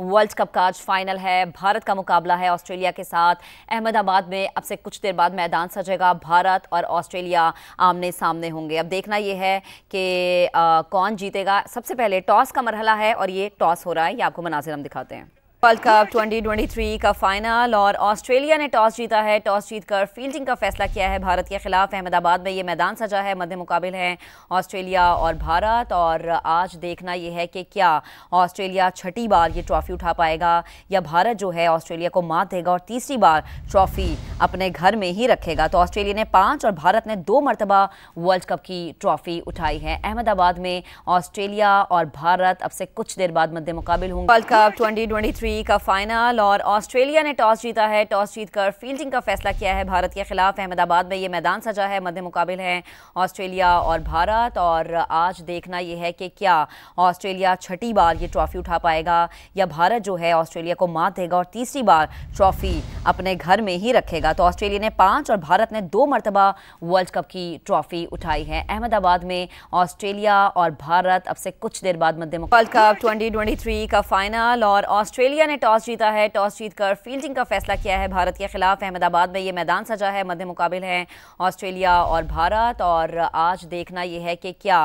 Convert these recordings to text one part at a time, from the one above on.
world cup का आज final है भारत का मुकाबला है ऑस्ट्रेलिया के साथ अहमदाबाद में अब से कुछ देर बाद मैदान सजेगा भारत और ऑस्ट्रेलिया आमने सामने होंगे अब देखना यह है कि कौन जीतेगा सबसे पहले टॉस का मरहला है और ये टॉस हो रहा है ये आपको मनाजिर हम दिखाते हैं वर्ल्ड कप 2023 का फाइनल और ऑस्ट्रेलिया ने टॉस जीता है टॉस जीतकर फील्डिंग का फैसला किया है भारत के खिलाफ अहमदाबाद में ये मैदान सजा है मध्य मुकाबले हैं ऑस्ट्रेलिया और भारत और आज देखना ये है कि क्या ऑस्ट्रेलिया छठी बार ये ट्रॉफी उठा पाएगा या भारत जो है ऑस्ट्रेलिया को मात देगा और तीसरी बार ट्रॉफी अपने घर में ही रखेगा तो ऑस्ट्रेलिया ने पाँच और भारत ने दो मरतबा वर्ल्ड कप की ट्रॉफी उठाई है अहमदाबाद में ऑस्ट्रेलिया और भारत अब से कुछ देर बाद मध्य मुकाबले होंगे वर्ल्ड कप ट्वेंटी ट्वेंटी का फाइनल और ऑस्ट्रेलिया ने टॉस जीता है टॉस जीतकर फील्डिंग का फैसला किया है भारत के खिलाफ अहमदाबाद में ये मैदान सजा है मध्य मुकाबले हैं ऑस्ट्रेलिया और भारत और आज देखना यह है कि क्या ऑस्ट्रेलिया छठी बार ये ट्रॉफी उठा पाएगा या भारत जो है ऑस्ट्रेलिया को मात देगा और तीसरी बार ट्रॉफी अपने घर में ही रखेगा तो ऑस्ट्रेलिया ने पाँच और भारत ने दो मरतबा वर्ल्ड कप की ट्रॉफी उठाई है अहमदाबाद में ऑस्ट्रेलिया और भारत अब से कुछ देर बाद मध्य वर्ल्ड कप ट्वेंटी का फाइनल और ऑस्ट्रेलिया इंडिया ने टॉस जीता है टॉस जीतकर फील्डिंग का फैसला किया है भारत के खिलाफ अहमदाबाद में ये मैदान सजा है मध्य मुकाबले है ऑस्ट्रेलिया और भारत और आज देखना यह है कि क्या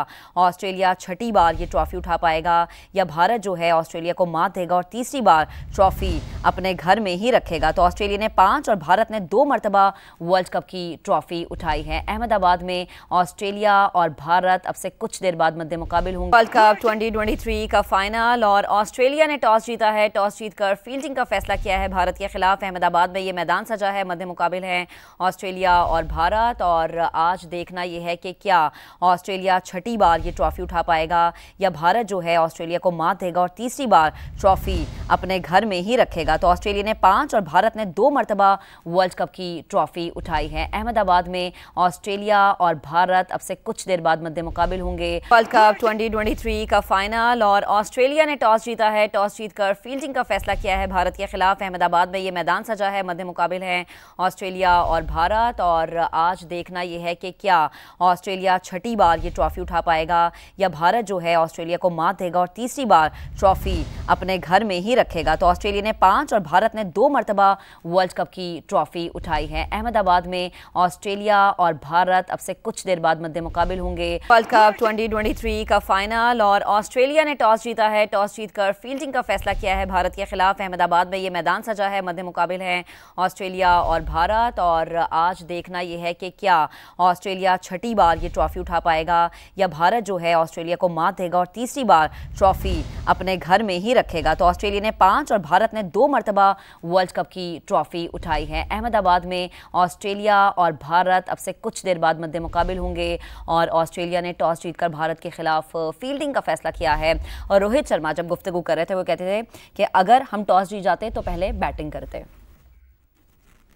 ऑस्ट्रेलिया छठी बार ये ट्रॉफी उठा पाएगा या भारत जो है ऑस्ट्रेलिया को मात देगा और तीसरी बार ट्रॉफी अपने घर में ही रखेगा तो ऑस्ट्रेलिया ने पांच और भारत ने दो मरतबा वर्ल्ड कप की ट्रॉफी उठाई है अहमदाबाद में ऑस्ट्रेलिया और भारत अब से कुछ देर बाद मध्य मुकाबले होंगे वर्ल्ड कप ट्वेंटी का फाइनल और ऑस्ट्रेलिया ने टॉस जीता है टॉस बातचीत कर फील्डिंग का फैसला किया है भारत के खिलाफ अहमदाबाद में ये मैदान सजा है मध्य मुकाबले हैं ऑस्ट्रेलिया और भारत और आज देखना यह है कि क्या ऑस्ट्रेलिया छठी बार ये ट्रॉफी उठा पाएगा या भारत जो है ऑस्ट्रेलिया को मात देगा और तीसरी बार ट्रॉफी अपने घर में ही रखेगा तो ऑस्ट्रेलिया ने पाँच और भारत ने दो मरतबा वर्ल्ड कप की ट्रॉफी उठाई है अहमदाबाद में ऑस्ट्रेलिया और भारत अब से कुछ देर बाद मध्य मुकाबिल होंगे वर्ल्ड कप 2023 का फाइनल और ऑस्ट्रेलिया ने टॉस जीता है टॉस जीतकर फील्डिंग का फैसला किया है भारत के खिलाफ अहमदाबाद में ये मैदान सजा है मध्य मुकाबिल है ऑस्ट्रेलिया और भारत और आज देखना यह है कि क्या ऑस्ट्रेलिया छठी बार ये ट्रॉफी उठा पाएगा या भारत जो है ऑस्ट्रेलिया को मात देगा और तीसरी बार ट्रॉफी अपने घर में ही रखेगा तो ऑस्ट्रेलिया ने पांच और भारत ने दो मरतबा वर्ल्ड कप की ट्रॉफी उठाई है अहमदाबाद में ऑस्ट्रेलिया और भारत अब से कुछ देर बाद मध्य मुकाबिल होंगे वर्ल्ड कप 2023 का फाइनल और ऑस्ट्रेलिया ने टॉस जीता है टॉस जीतकर फील्डिंग का फैसला किया है भारत के खिलाफ अहमदाबाद में ये मैदान सजा है मध्य मुकाबिल है ऑस्ट्रेलिया और भारत और आज देखना यह है कि क्या ऑस्ट्रेलिया छठी बार ये ट्रॉफी उठा पाएगा या भारत जो है ऑस्ट्रेलिया को मात देगा और तीसरी बार ट्रॉफी अपने घर में ही रखेगा तो ऑस्ट्रेलिया ने ने पांच और भारत ने दो मरतबा वर्ल्ड कप की ट्रॉफी उठाई है अहमदाबाद में ऑस्ट्रेलिया और भारत अब से कुछ देर बाद मद्दे मुकाबल होंगे और ऑस्ट्रेलिया ने टॉस जीतकर भारत के खिलाफ फील्डिंग का फैसला किया है और रोहित शर्मा जब गुफ्तु कर रहे थे वो कहते थे कि अगर हम टॉस जीत जाते तो पहले बैटिंग करते